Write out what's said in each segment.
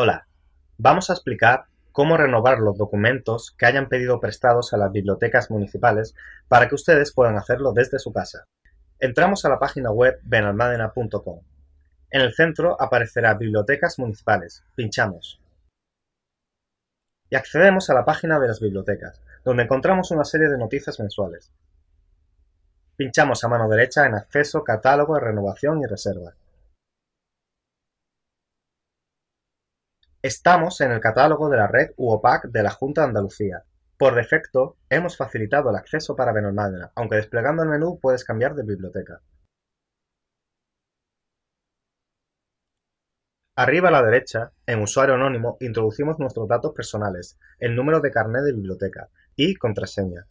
Hola, vamos a explicar cómo renovar los documentos que hayan pedido prestados a las bibliotecas municipales para que ustedes puedan hacerlo desde su casa. Entramos a la página web benalmádena.com. En el centro aparecerá Bibliotecas Municipales. Pinchamos. Y accedemos a la página de las bibliotecas, donde encontramos una serie de noticias mensuales. Pinchamos a mano derecha en Acceso, Catálogo, Renovación y Reserva. Estamos en el catálogo de la red UOPAC de la Junta de Andalucía. Por defecto, hemos facilitado el acceso para Benalmádena, aunque desplegando el menú puedes cambiar de biblioteca. Arriba a la derecha, en Usuario Anónimo, introducimos nuestros datos personales, el número de carnet de biblioteca y contraseña.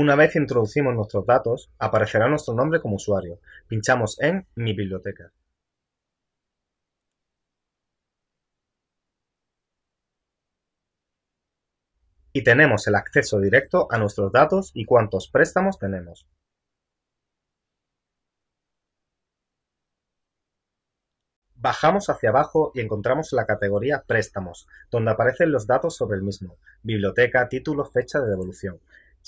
Una vez introducimos nuestros datos, aparecerá nuestro nombre como usuario. Pinchamos en Mi biblioteca. Y tenemos el acceso directo a nuestros datos y cuántos préstamos tenemos. Bajamos hacia abajo y encontramos la categoría Préstamos, donde aparecen los datos sobre el mismo, biblioteca, título, fecha de devolución.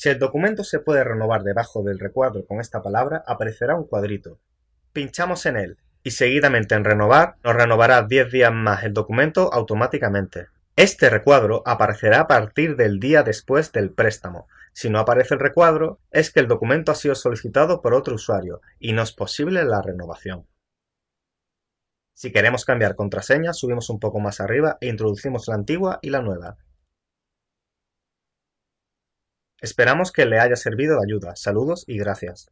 Si el documento se puede renovar debajo del recuadro con esta palabra, aparecerá un cuadrito. Pinchamos en él y seguidamente en renovar nos renovará 10 días más el documento automáticamente. Este recuadro aparecerá a partir del día después del préstamo. Si no aparece el recuadro, es que el documento ha sido solicitado por otro usuario y no es posible la renovación. Si queremos cambiar contraseña, subimos un poco más arriba e introducimos la antigua y la nueva. Esperamos que le haya servido de ayuda, saludos y gracias.